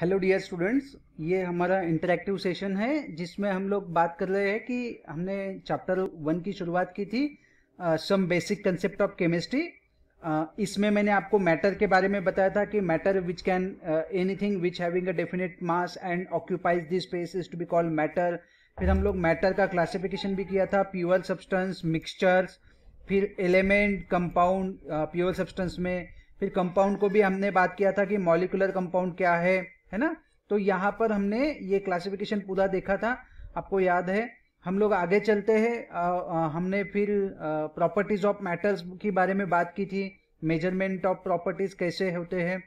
Hello dear students ये हमारा interactive session है जिसमें हम लोग बात कर रहे हैं कि हमने चैप्टर वन की शुरुआत की थी some basic concept of chemistry इसमें मैंने आपको मैटर के बारे में बताया था कि matter which can anything which having a definite mass and occupies this space is to be called matter फिर हम लोग मैटर का क्लासिफिकेशन भी किया था प्योर सब्सटेंस मिक्सचर्स फिर एलिमेंट कंपाउंड प्योर सब्सटेंस में फिर कंपाउंड को भी हमने बात किया था कि मॉलिकुलर कंपाउंड क्या है है ना तो यहाँ पर हमने ये क्लासिफिकेशन पूरा देखा था आपको याद है हम लोग आगे चलते हैं हमने फिर प्रॉपर्टीज ऑफ मैटर्स के बारे में बात की थी मेजरमेंट ऑफ प्रॉपर्टीज कैसे होते हैं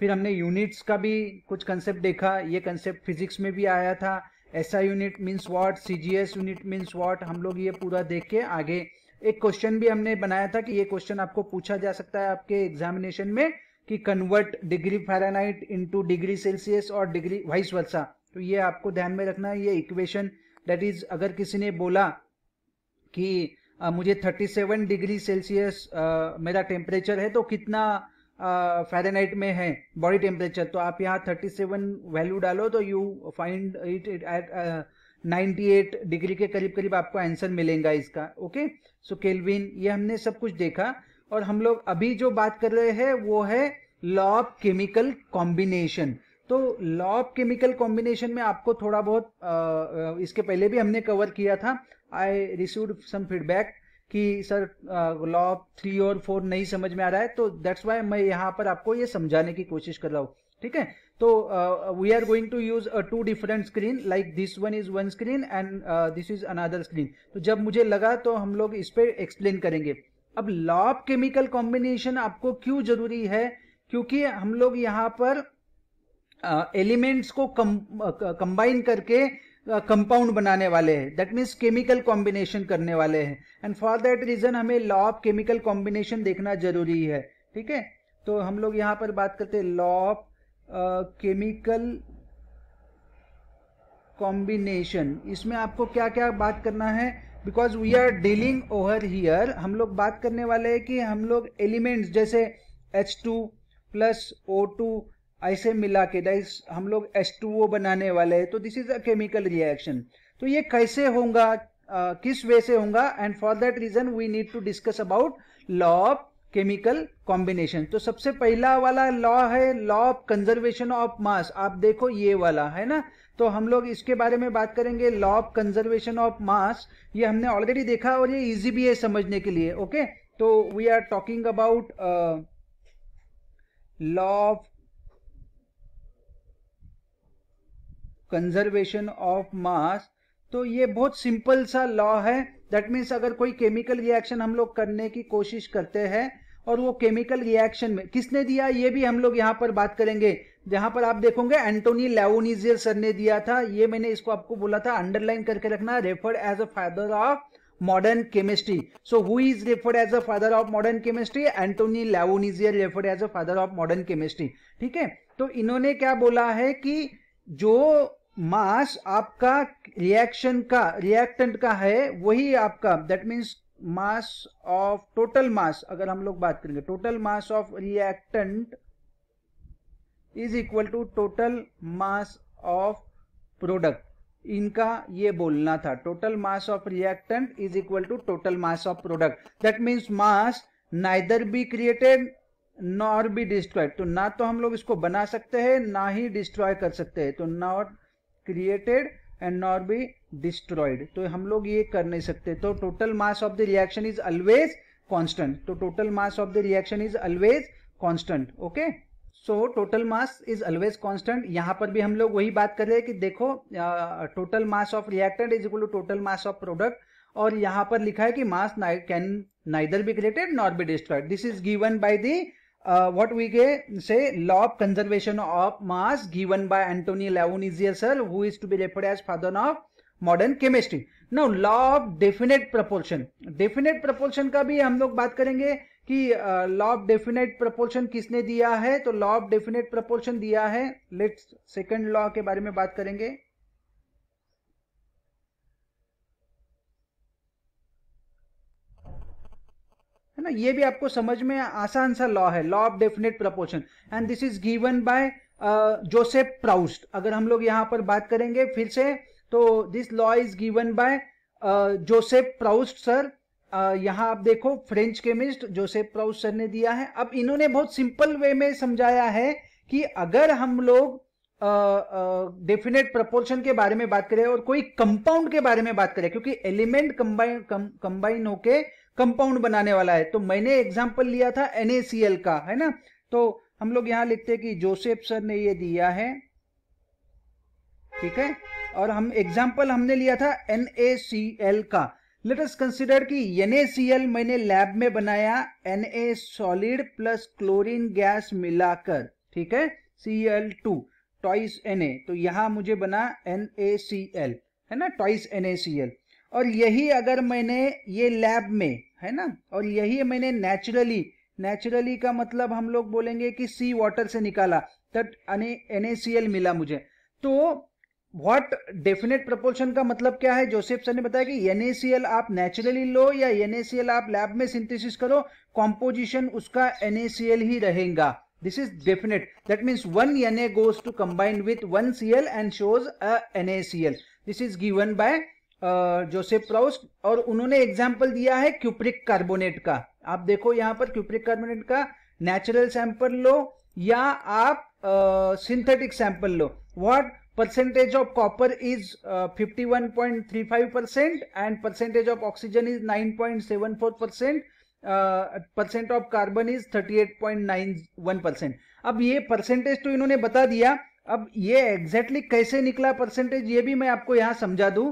फिर हमने यूनिट्स का भी कुछ कंसेप्ट देखा ये कंसेप्ट फिजिक्स में भी आया था ऐसा unit means what C G S unit means what हम लोग ये पूरा देख के आगे एक क्वेश्चन भी हमने बनाया था कि ये क्वेश्चन आपको पूछा जा सकता है आपके एग्जामिनेशन में कि convert degree Fahrenheit into degree Celsius और डिग्री वाइस वर्षा तो ये आपको ध्यान में रखना है ये इक्वेशन दैट इज अगर किसी ने बोला कि आ, मुझे 37 डिग्री सेल्सियस मेरा टेम्परेचर है तो कितना फेरानाइट में है बॉडी टेम्परेचर तो आप यहाँ 37 वैल्यू डालो तो you find it at 98 degree के करीब करीब आपको आंसर मिलेगा इसका ओके सो केल्विन ये हमने सब कुछ देखा और हम लोग अभी जो बात कर रहे हैं वो है लॉ ऑफ केमिकल कॉम्बिनेशन तो लॉ ऑफ केमिकल कॉम्बिनेशन में आपको थोड़ा बहुत इसके पहले भी हमने कवर किया था आई रिसीव सम फीडबैक कि सर लॉ ऑफ थ्री और फोर नहीं समझ में आ रहा है तो दैट्स वाई मैं यहाँ पर आपको ये समझाने की कोशिश कर रहा हूँ ठीक है तो we are going to use two different screen like this one is one screen and this is another screen तो जब मुझे लगा तो हम लोग इस पर एक्सप्लेन करेंगे अब लॉ ऑफ केमिकल कॉम्बिनेशन आपको क्यों जरूरी है क्योंकि हम लोग यहां पर एलिमेंट्स को कम कंबाइन करके कंपाउंड बनाने वाले हैं दैट मीन्स केमिकल कॉम्बिनेशन करने वाले हैं एंड फॉर दैट रीजन हमें लॉ ऑफ केमिकल कॉम्बिनेशन देखना जरूरी है ठीक है तो हम लोग यहां पर बात करते हैं लॉ ऑफ केमिकल कॉम्बिनेशन इसमें आपको क्या क्या बात करना है because we are dealing over here हम लोग बात करने वाले हैं कि हम लोग एलिमेंट्स जैसे H two plus O two ऐसे मिला के दाइस हम लोग एच टू ओ बनाने वाले हैं तो this is a chemical reaction तो ये कैसे होगा किस वे से होगा and for that reason we need to discuss about law of chemical combination तो सबसे पहला वाला लॉ है law of conservation of mass आप देखो ये वाला है ना तो हम लोग इसके बारे में बात करेंगे law of conservation of mass ये हमने ऑलरेडी देखा और ये इजी भी है समझने के लिए ओके तो we are talking about law of conservation of mass तो ये बहुत सिंपल सा लॉ है दैट मीन्स अगर कोई केमिकल रिएक्शन हम लोग करने की कोशिश करते हैं और वो केमिकल रिएक्शन में किसने दिया ये भी हम लोग यहाँ पर बात करेंगे जहां पर आप देखोगे एंटोनी लेवोनिजियर सर ने दिया था ये मैंने इसको आपको बोला था अंडरलाइन करके रखना referred as a father of modern chemistry so who is referred as a father of modern chemistry Antoine Lavoisier referred as a father of modern chemistry ठीक है तो इन्होंने क्या बोला है कि जो मास आपका रिएक्शन का रिएक्टेंट का है वही आपका that means mass of total mass अगर हम लोग बात करेंगे total mass of reactant is equal to total mass of product इनका ये बोलना था total mass of reactant is equal to total mass of product that means mass neither be created nor be destroy तो ना तो हम लोग इसको बना सकते हैं ना ही डिस्ट्रॉय कर सकते हैं तो not created and nor be destroyed तो हम लोग ये कर नहीं सकते तो total mass of the reaction is always constant तो total mass of the reaction is always constant okay so total mass is always constant यहां पर भी हम लोग वही बात कर रहे हैं कि देखो total mass of reactant is equal to total mass of product और यहां पर लिखा है कि mass can neither be created not be destroyed this is given by the uh, what we get, say law of conservation of mass given by Antony Leibniz who is to be referred as father of modern chemistry no law of definite proportion definite proportion का भी हम लोग बात करेंगे कि law of definite proportion किसने दिया है तो लॉ ऑफ डेफिनेट प्रपोर्शन दिया है लेट्स सेकेंड लॉ के बारे में बात करेंगे है ना ये भी आपको समझ में आसान सा लॉ है law of definite proportion and this is given by Joseph Proust अगर हम लोग यहाँ पर बात करेंगे फिर से तो this law is given by Joseph Proust sir यहां आप देखो French chemist Joseph Proust sir ने दिया है अब इन्होंने बहुत सिंपल वे में समझाया है कि अगर हम लोग डेफिनेट प्रपोर्शन के बारे में बात करें और कोई कंपाउंड के बारे में बात करें क्योंकि एलिमेंट कंबाइन कंबाइन होके कंपाउंड बनाने वाला है तो मैंने एग्जाम्पल लिया था एनएसीएल का है ना तो हम लोग यहां लिखते हैं कि जोसेफ सर ने ये दिया है ठीक है और हम एग्जाम्पल हमने लिया था एनएसीएल का लेट अस कंसिडर की एनएसीएल मैंने लैब में बनाया Na solid plus chlorine gas मिलाकर ठीक है Cl two twice N A तो यहाँ मुझे बना एन ए सी एल है ना twice N A C L और यही अगर मैंने ये लैब में है ना और यही मैंने नेचुरली नेचुरली का मतलब हम लोग बोलेंगे कि सी वाटर से निकाला तट एन ए सी एल मिला मुझे तो व्हाट डेफिनेट प्रपोर्शन का मतलब क्या है जोसेफ सर ने बताया कि एनएसीएल आप नेचुरली लो या एनएसीएल आप लैब में सिंथेसिस करो कॉम्पोजिशन उसका एनएसीएल ही रहेगा This is definite. That means one Na goes to combine with one Cl and shows a NaCl. This is given by Joseph Proust और उन्होंने एग्जाम्पल दिया है क्यूप्रिक कार्बोनेट का आप देखो यहाँ पर क्यूप्रिक कार्बोनेट का नेचुरल सैंपल लो या आप सिंथेटिक सैंपल लो what percentage of copper is uh, 51.35% and percentage of oxygen is 9.74% percent of carbon is 38.91 percent अब ये परसेंटेज तो इन्होंने बता दिया अब ये एग्जैक्टली exactly कैसे निकला परसेंटेज ये भी मैं आपको यहां समझा दू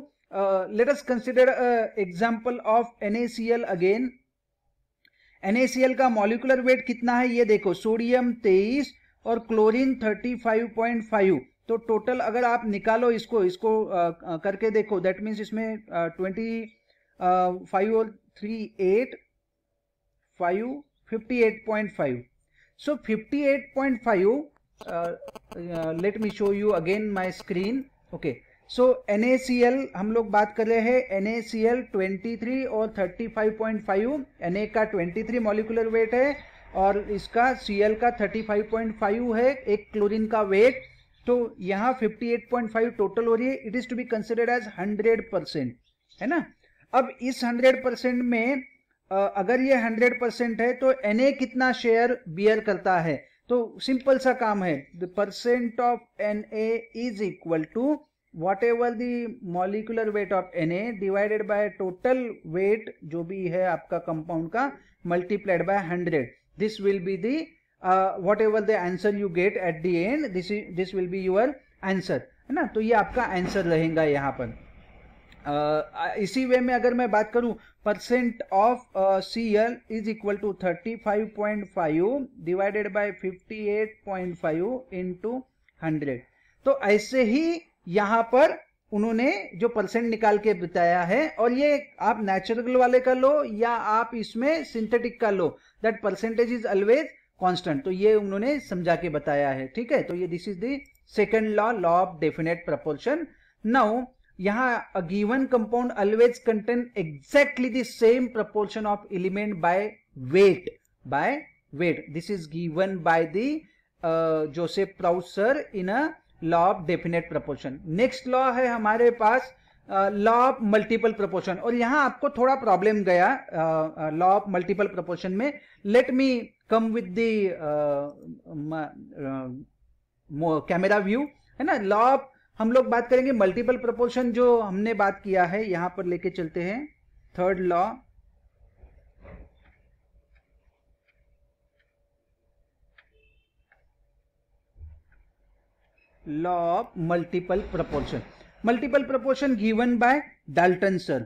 let us consider example of NaCl again NaCl का मॉलिकुलर वेट कितना है ये देखो सोडियम 23 और क्लोरीन 35.5 तो टोटल अगर आप निकालो इसको इसको uh, करके देखो दैट मीन्स इसमें ट्वेंटी फाइव और three eight five so fifty eight point five let me show you again my screen okay so N हम लोग बात कर रहे हैं एन 23 और 35.5 Na का 23 मॉलिकुलर वेट है और इसका Cl का 35.5 है एक क्लोरिन का वेट तो यहाँ 58.5 टोटल हो रही है it is to be considered as hundred percent है ना अब इस हंड्रेड परसेंट में अगर ये हंड्रेड परसेंट है तो एन ए कितना शेयर बियर करता है तो सिंपल सा काम है the percent of N A is equal to whatever the molecular weight of N A divided by total weight जो भी है आपका कंपाउंड का multiplied by hundred this will be the whatever the answer you get at the end this this will be your answer है ना तो ये आपका आंसर रहेगा यहाँ पर uh, इसी वे में अगर मैं बात करूं percent of uh, CL is equal to 35.5 divided by 58.5 into hundred तो ऐसे ही यहाँ पर उन्होंने जो परसेंट निकाल के बताया है और ये आप नेचुरल वाले का लो या आप इसमें सिंथेटिक का लो that percentage is always constant तो ये उन्होंने समझा के बताया है ठीक है तो ये this is the second law law of definite proportion now यहां a given compound always contain exactly the same proportion of element by weight by weight this is given by the Joseph Proust sir in a law of definite proportion next law है हमारे पास law of multiple proportion और यहां आपको थोड़ा problem गया law of multiple proportion में let me come with the camera view है ना लॉ ऑफ हम लोग बात करेंगे मल्टीपल प्रपोर्शन जो हमने बात किया है यहां पर लेके चलते हैं third law law of multiple proportion multiple proportion given by Dalton sir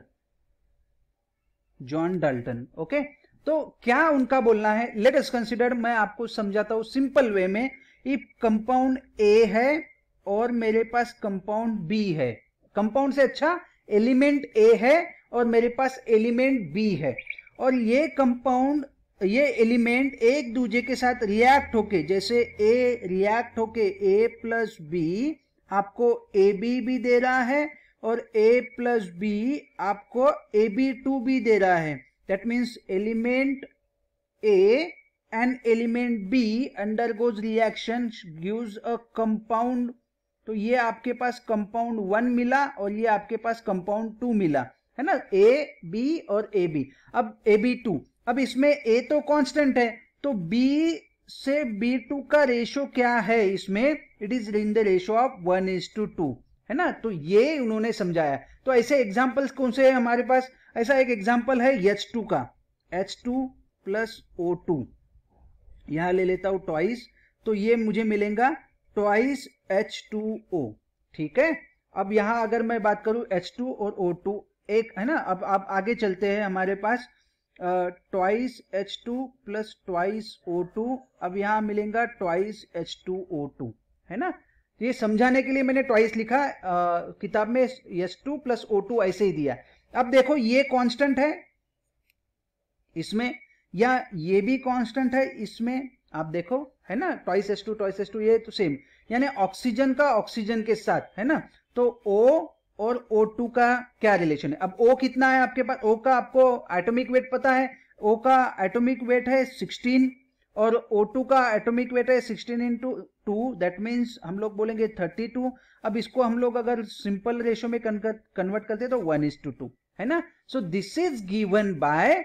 John Dalton okay तो क्या उनका बोलना है लेट अस कंसिडर मैं आपको समझाता हूं सिंपल वे में इफ कंपाउंड ए है और मेरे पास कंपाउंड बी है कंपाउंड से अच्छा एलिमेंट ए है और मेरे पास एलिमेंट बी है और ये कंपाउंड ये एलिमेंट एक दूसरे के साथ रिएक्ट होके जैसे ए रिएक्ट होके ए प्लस बी आपको ए बी भी दे रहा है और ए प्लस बी आपको ए बी टू भी दे रहा है that means element A and element B undergoes reaction gives a compound तो ये आपके पास कंपाउंड वन मिला और ये आपके पास कंपाउंड टू मिला है ना ए बी और ए बी अब ए बी टू अब इसमें ए तो कांस्टेंट है तो बी से बी टू का रेशो क्या है इसमें it is in the ratio of one is to two है ना तो ये उन्होंने समझाया तो ऐसे एग्जाम्पल्स कौन से है हमारे पास ऐसा एक एग्जाम्पल है एच टू का H two plus O two यहां ले लेता हूं ट्वाइस तो ये मुझे मिलेगा ट्वाइस एच टू ओ ठीक है अब यहां अगर मैं बात करूं एच टू और ओ टू एक है ना अब आप आगे चलते हैं हमारे पास twice H two plus twice O two अब यहां मिलेगा twice H two O two है ना ये समझाने के लिए मैंने ट्वाइस लिखा आ, किताब में H two plus O two ऐसे ही दिया अब देखो ये कांस्टेंट है इसमें या ये भी कांस्टेंट है इसमें आप देखो है ना twice S two twice S two ये तो सेम यानी ऑक्सीजन का ऑक्सीजन के साथ है ना तो ओ और टू का क्या रिलेशन है अब ओ कितना है आपके पास ओ का आपको एटॉमिक वेट पता है ओ का एटॉमिक वेट है 16 और टू का एटॉमिक वेट है 16 इंटू टू दैट मीन्स हम लोग बोलेंगे 32 अब इसको हम लोग अगर सिंपल रेशो में कन्वर्ट करते हैं तो वन इज टू टू है ना so this is given by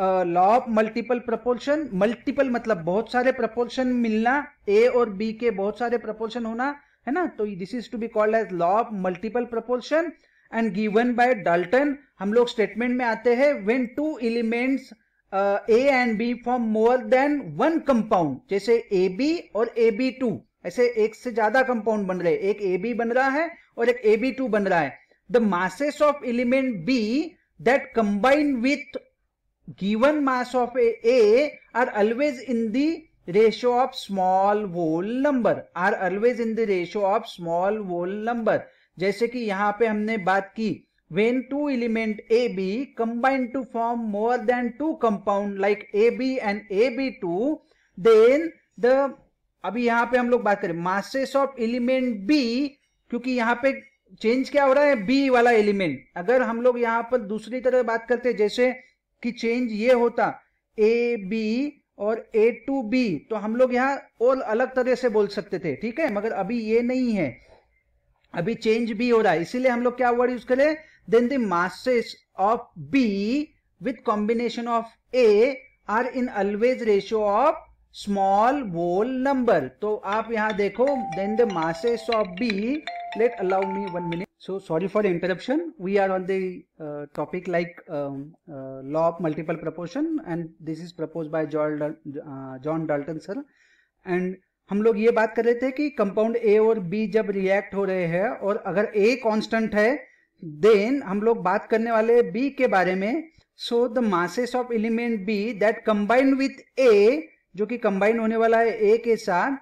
law of multiple proportion multiple मतलब बहुत सारे प्रपोल्शन मिलना ए और बी के बहुत सारे प्रपोल्शन होना है ना तो this is to be called as law of multiple proportion and given by Dalton हम लोग स्टेटमेंट में आते हैं when two elements A and B form more than one compound जैसे ए बी और ए बी टू ऐसे एक से ज्यादा कंपाउंड बन रहे एक ए बी बन रहा है और एक ए बी टू बन रहा है the masses of element B that combine with given mass of a, a are always in the ratio of small whole number are always in the ratio of small whole number जैसे कि यहां पे हमने बात की when two element A B combine to form more than two compound like A B and A B two then the अभी यहां पे हम लोग बात करें मासेस ऑफ एलिमेंट बी क्योंकि यहां पे चेंज क्या हो रहा है बी वाला एलिमेंट अगर हम लोग यहां पर दूसरी तरह बात करते हैं जैसे की चेंज ये होता ए बी और ए टू बी तो हम लोग यहाँ और अलग तरह से बोल सकते थे ठीक है मगर अभी ये नहीं है अभी चेंज भी हो रहा है इसीलिए हम लोग क्या वर्ड यूज करें then the masses of B with combination of A are in always ratio of small whole number तो आप यहां देखो then the masses of B let allow me one minute So sorry for the interruption. We are on the uh, topic like um, uh, law of multiple proportion and this is proposed by John uh, john Dalton sir. And हम लोग ये बात कर रहे थे कि compound A और B जब रिएक्ट हो रहे हैं और अगर ए कांस्टेंट है देन हम लोग बात करने वाले बी के बारे में so the masses of element B that combined with A जो कि कंबाइन होने वाला है ए के साथ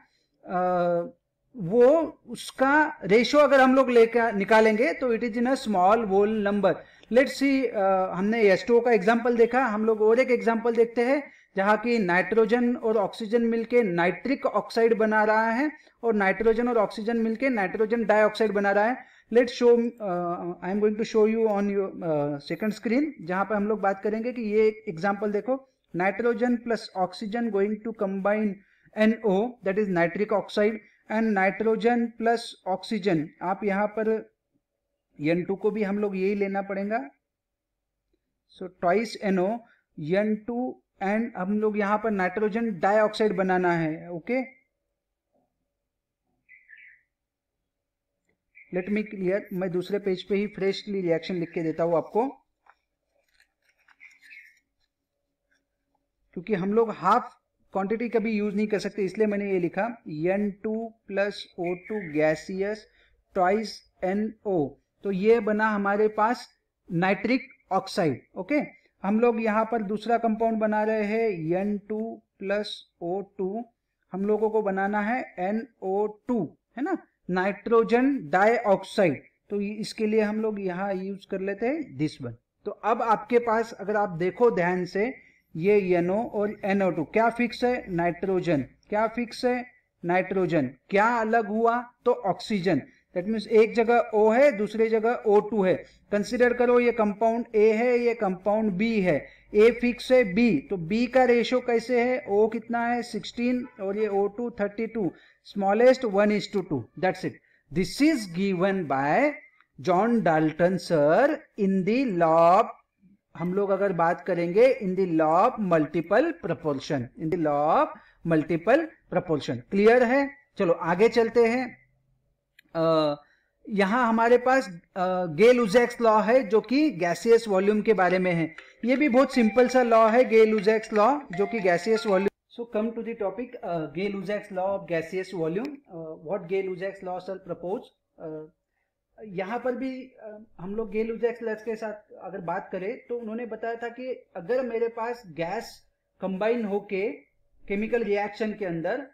वो उसका रेशियो अगर हम लोग लेकर निकालेंगे तो it is in a small whole number let see हमने एस का एग्जाम्पल देखा हम लोग और एक एग्जाम्पल देखते हैं जहां की नाइट्रोजन और ऑक्सीजन मिलके नाइट्रिक ऑक्साइड बना रहा है और नाइट्रोजन और ऑक्सीजन मिलके नाइट्रोजन डाइऑक्साइड बना रहा है let show I am going to show you on your second screen जहां पर हम लोग बात करेंगे कि ये एग्जाम्पल देखो nitrogen plus oxygen going to combine N O that is nitric oxide and nitrogen plus oxygen आप यहां पर एन टू को भी हम लोग यही लेना पड़ेगा so twice NO N two and हम लोग यहां पर नाइट्रोजन डाइऑक्साइड बनाना है ओके लेट मी क्लियर मैं दूसरे पेज पे ही फ्रेशली रिएक्शन लिख के देता हूं आपको क्योंकि हम लोग हाफ क्वांटिटी कभी यूज नहीं कर सकते इसलिए मैंने ये लिखा N two plus O two gaseous twice N O तो ये बना हमारे पास नाइट्रिक ऑक्साइड ओके हम लोग यहाँ पर दूसरा कंपाउंड बना रहे हैं N two plus O two हम लोगों को बनाना है एन ओ टू है ना नाइट्रोजन डाइऑक्साइड तो इसके लिए हम लोग यहाँ यूज कर लेते हैं दिस वन तो अब आपके पास अगर आप देखो ध्यान से ये एनओ और एनओ टू क्या फिक्स है नाइट्रोजन क्या फिक्स है नाइट्रोजन क्या अलग हुआ तो ऑक्सीजन दैट मीन्स एक जगह ओ है दूसरी जगह ओ टू है कंसिडर करो ये कंपाउंड ए है ये कंपाउंड बी है ए फिक्स है बी तो बी का रेशो कैसे है ओ कितना है 16 और ये O two thirty two smallest one is to two that's it this is given by John Dalton sir in the law of हम लोग अगर बात करेंगे in the law of multiple proportion in the law of multiple proportion clear है चलो आगे चलते हैं यहां यहाँ हमारे पास गे लुजैक्स लॉ है जो कि गैसियस वॉल्यूम के बारे में है ये भी बहुत सिंपल सा लॉ है गे लुजैक्स लॉ जो कि gaseous volume so come to the topic Gay Lussac's law of gaseous volume what Gay Lussac's law sir propose यहाँ पर भी हम लोग गेल उजैक्स के साथ अगर बात करें तो उन्होंने बताया था कि अगर मेरे पास गैस कंबाइन होके केमिकल रिएक्शन के अंदर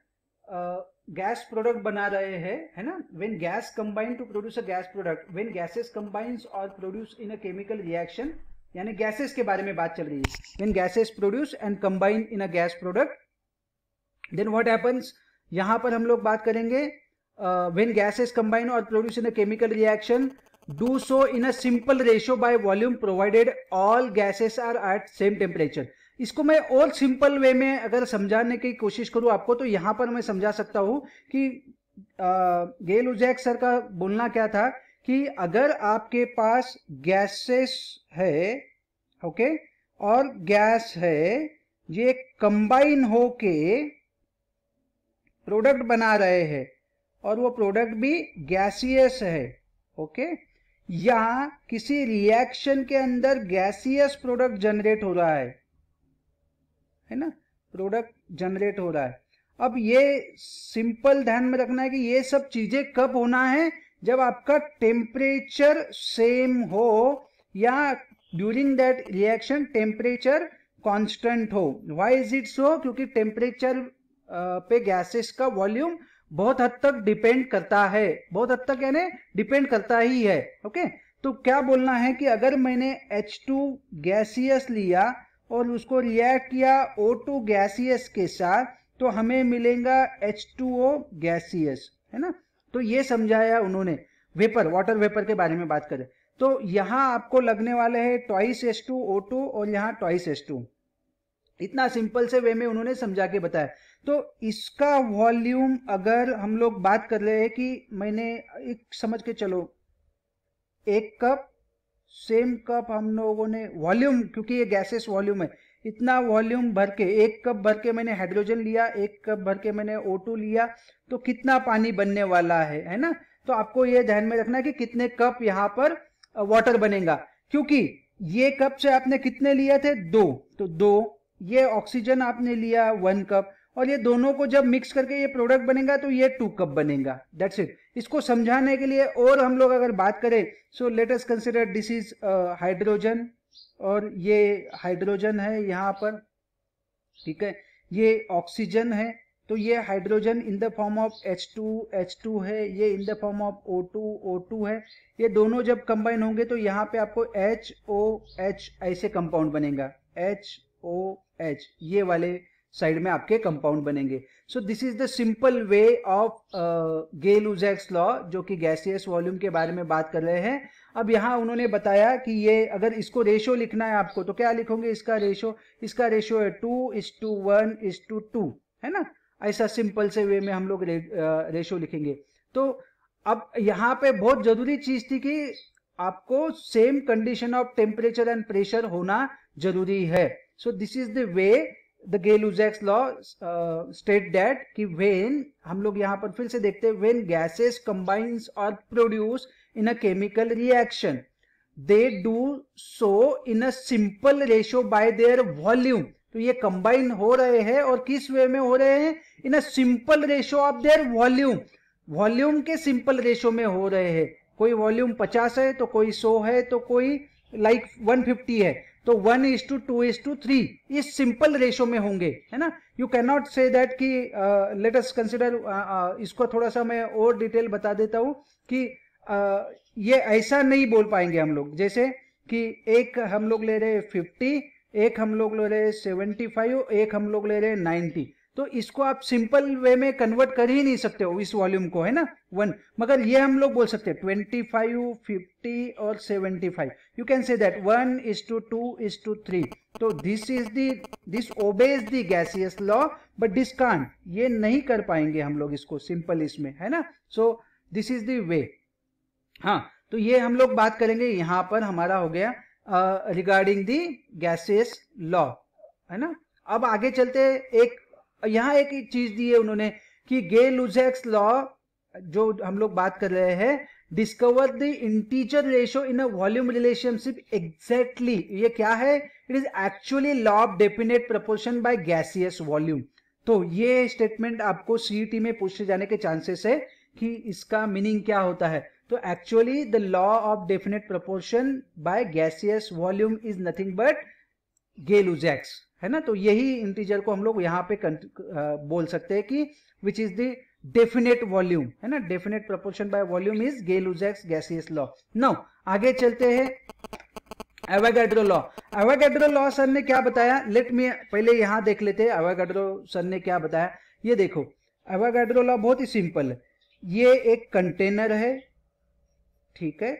गैस प्रोडक्ट बना रहे हैं है ना when gas combine to produce a gas product when gases combines और produce in a chemical reaction यानी गैसेस के बारे में बात चल रही है when gases produce and combine in a gas product then what happens यहां पर हम लोग बात करेंगे uh, when gases combine or produce in a chemical reaction do so in a simple ratio by volume provided all gases are at same temperature इसको मैं और simple way में अगर समझाने की कोशिश करूं आपको तो यहां पर मैं समझा सकता हूं कि गेल उजैक सर का बोलना क्या था कि अगर आपके पास गैसेस है ओके और गैस है ये कंबाइन होके प्रोडक्ट बना रहे हैं और वो प्रोडक्ट भी गैसियस है ओके या किसी रिएक्शन के अंदर गैसियस प्रोडक्ट जनरेट हो रहा है है ना प्रोडक्ट जनरेट हो रहा है अब ये सिंपल ध्यान में रखना है कि ये सब चीजें कब होना है जब आपका टेम्परेचर सेम हो या during that reaction temperature constant हो व्हाई इज इट सो क्योंकि टेम्परेचर पे गैसेस का वॉल्यूम बहुत हद तक डिपेंड करता है बहुत हद तक यानी डिपेंड करता ही है ओके तो क्या बोलना है कि अगर मैंने H2 गैसियस लिया और उसको रिएक्ट किया O2 गैसियस के साथ तो हमें मिलेगा H2O गैसियस है ना तो ये समझाया उन्होंने वेपर वाटर वेपर के बारे में बात करें तो यहाँ आपको लगने वाले हैं twice S two O two और यहाँ ट्वाइस एस टू इतना सिंपल से वे में उन्होंने समझा के बताया तो इसका वॉल्यूम अगर हम लोग बात कर रहे हैं कि मैंने एक समझ के चलो एक कप सेम कप हम लोगों ने वॉल्यूम क्योंकि ये गैसेस वॉल्यूम है इतना वॉल्यूम भर के एक कप भर के मैंने हाइड्रोजन लिया एक कप भर के मैंने टू लिया तो कितना पानी बनने वाला है है ना तो आपको ये ध्यान में रखना है कि कितने कप यहाँ पर वाटर बनेगा क्योंकि ये कप से आपने कितने लिए थे दो तो दो ये ऑक्सीजन आपने लिया वन कप और ये दोनों को जब मिक्स करके ये प्रोडक्ट बनेगा तो ये टू कप बनेगा दैट्स इट इसको समझाने के लिए और हम लोग अगर बात करें so let us consider this is hydrogen और ये हाइड्रोजन है यहाँ पर ठीक है ये ऑक्सीजन है तो ये hydrogen in the form of H two H two है ये in the form of O two O two है ये दोनों जब कंबाइन होंगे तो यहाँ पे आपको एच ओ एच ऐसे कंपाउंड बनेगा एच ओ एच ये वाले साइड में आपके कंपाउंड बनेंगे so this is the simple way of Gay law जो कि गैसियस वॉल्यूम के बारे में बात कर रहे हैं अब यहां उन्होंने बताया कि ये अगर इसको रेशो लिखना है आपको तो क्या लिखोगे इसका रेशो इसका रेशो है two is to one is to two है ना ऐसा सिंपल से वे में हम लोग रे, रेशो uh, लिखेंगे तो अब यहां पे बहुत जरूरी चीज थी कि आपको same condition of temperature and pressure होना जरूरी है So this is the way the Gay-Lussac's law uh, state that ki when hum log yahan par fir se dekhte hain when gases combines or produce in a chemical reaction they do so in a simple ratio by their volume तो ये combine हो रहे हैं और किस वे में हो रहे हैं in a simple ratio of their volume volume के सिंपल रेशियो में हो रहे हैं कोई वॉल्यूम 50 है तो कोई 100 है तो कोई लाइक like 150 है तो one is to two is to three इस सिंपल रेशो में होंगे है ना you can not say that कि लेट अस कंसिडर इसको थोड़ा सा मैं और डिटेल बता देता हूं कि uh, ये ऐसा नहीं बोल पाएंगे हम लोग जैसे कि एक हम लोग ले रहे फिफ्टी एक हम लोग ले रहे सेवेंटी फाइव एक हम लोग ले रहे नाइन्टी तो इसको आप सिंपल वे में कन्वर्ट कर ही नहीं सकते हो इस वॉल्यूम को है ना वन मगर ये हम लोग बोल सकते हैं ट्वेंटी फाइव फिफ्टी और seventy five you can say that one is to two is to three तो this is the this obeys the gaseous law but this can ये नहीं कर पाएंगे हम लोग इसको सिंपल इसमें है ना सो दिस इज दी वे हाँ तो ये हम लोग बात करेंगे यहां पर हमारा हो गया रिगार्डिंग दी गैसेस लॉ है ना अब आगे चलते एक यहाँ एक चीज दी है उन्होंने कि गे लुजैक्स लॉ जो हम लोग बात कर रहे हैं discover the integer ratio in a volume relationship exactly ये क्या है it is actually law of definite proportion by gaseous volume तो ये स्टेटमेंट आपको सीईटी e में पूछे जाने के चांसेस है कि इसका मीनिंग क्या होता है तो actually the law of definite proportion by gaseous volume is nothing but Gay Lussac's है ना तो यही इंटीजर को हम लोग यहाँ पे uh, बोल सकते हैं कि which is the definite volume है ना definite proportion by volume is Gay gaseous law no आगे चलते हैं Avogadro law Avogadro law sir ने क्या बताया लेट मी पहले यहां देख लेते हैं एवागेड्रो सर ने क्या बताया ये देखो एवागेड्रो लॉ बहुत ही सिंपल है ये एक कंटेनर है ठीक है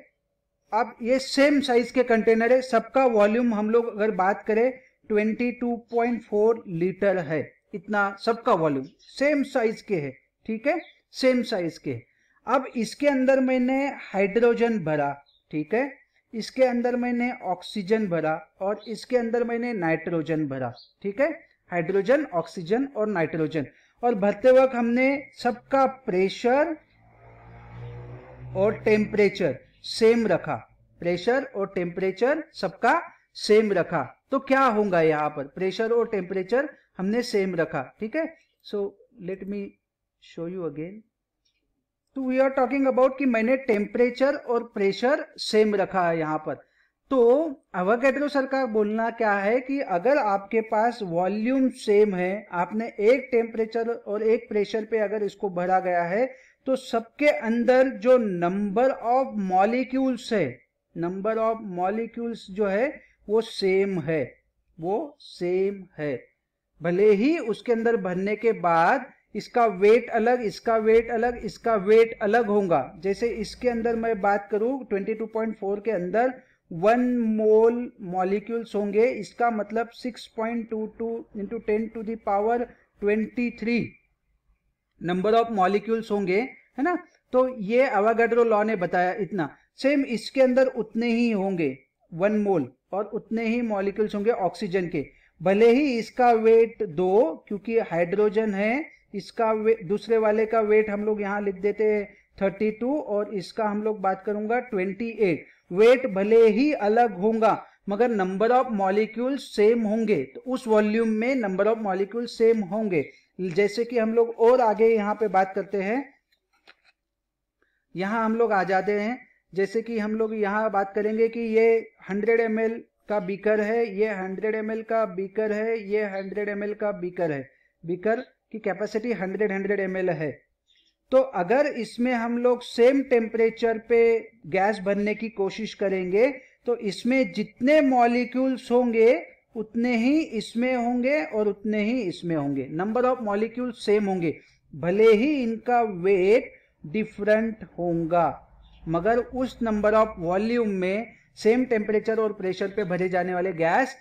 अब ये सेम साइज के कंटेनर है सबका वॉल्यूम हम लोग अगर बात करें 22.4 लीटर है इतना सबका वॉल्यूम सेम साइज के है ठीक है सेम साइज के अब इसके अंदर मैंने हाइड्रोजन भरा ठीक है इसके अंदर मैंने ऑक्सीजन भरा और इसके अंदर मैंने नाइट्रोजन भरा ठीक है हाइड्रोजन ऑक्सीजन और नाइट्रोजन और भरते वक्त हमने सबका प्रेशर और टेम्परेचर सेम रखा प्रेशर और टेम्परेचर सबका सेम रखा तो क्या होगा यहां पर प्रेशर और टेम्परेचर हमने सेम रखा ठीक है so let me show you again तो वी आर टॉकिंग अबाउट कि मैंने टेम्परेचर और प्रेशर सेम रखा है यहां पर तो सर का बोलना क्या है कि अगर आपके पास वॉल्यूम सेम है आपने एक टेम्परेचर और एक प्रेशर पे अगर इसको भरा गया है तो सबके अंदर जो नंबर ऑफ मॉलिक्यूल्स है नंबर ऑफ मॉलिक्यूल्स जो है वो सेम है वो सेम है भले ही उसके अंदर भरने के बाद इसका वेट अलग इसका वेट अलग इसका वेट अलग होगा जैसे इसके अंदर मैं बात करूं 22.4 के अंदर वन मोल मॉलिक्यूल्स होंगे इसका मतलब 6.22 point two two into ten to the power twenty number of molecules होंगे है ना तो ये अवागाड्रो लॉ ने बताया इतना सेम इसके अंदर उतने ही होंगे वन मोल और उतने ही मॉलिक्यूल्स होंगे ऑक्सीजन के भले ही इसका वेट दो क्योंकि हाइड्रोजन है इसका दूसरे वाले का वेट हम लोग यहाँ लिख देते हैं थर्टी टू और इसका हम लोग बात करूंगा ट्वेंटी एट वेट भले ही अलग होगा मगर नंबर ऑफ मॉलिक्यूल सेम होंगे तो उस वॉल्यूम में नंबर ऑफ मॉलिक्यूल सेम होंगे जैसे कि हम लोग और आगे यहाँ पे बात करते हैं यहां हम लोग आ जाते हैं जैसे कि हम लोग यहाँ बात करेंगे कि ये 100 एम का बीकर है ये 100 एम का बीकर है ये 100 एम का बीकर है बीकर की कैपेसिटी 100 100 एम है तो अगर इसमें हम लोग सेम टेम्परेचर पे गैस भरने की कोशिश करेंगे तो इसमें जितने मॉलिक्यूल्स होंगे उतने ही इसमें होंगे और उतने ही इसमें होंगे नंबर ऑफ मॉलिक्यूल सेम होंगे भले ही इनका वेट डिफरेंट होगा मगर उस नंबर ऑफ वॉल्यूम में सेम टेम्परेचर और प्रेशर पे भरे जाने वाले गैस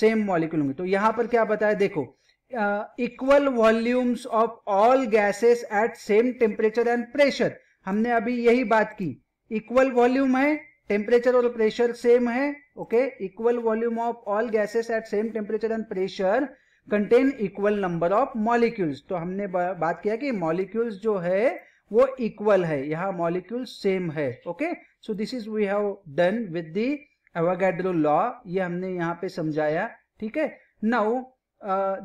सेम मॉलिक्यूल होंगे तो यहां पर क्या बताया देखो equal volumes of all gases at same temperature and pressure हमने अभी यही बात की इक्वल वॉल्यूम है टेम्परेचर और प्रेशर सेम है okay equal volume of all gases at same temperature and pressure contain equal number of molecules तो हमने बात किया कि मॉलिक्यूल्स जो है वो इक्वल है यहाँ मॉलिक्यूल सेम है okay so this is we have done with the Avogadro law ये हमने यहाँ पे समझाया ठीक है now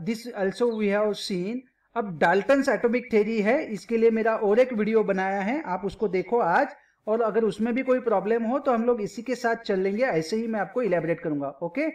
this also we have seen अब डाल्टन एटॉमिक थेरी है इसके लिए मेरा और एक वीडियो बनाया है आप उसको देखो आज और अगर उसमें भी कोई प्रॉब्लम हो तो हम लोग इसी के साथ चल लेंगे ऐसे ही मैं आपको इलेबरेट करूंगा ओके okay?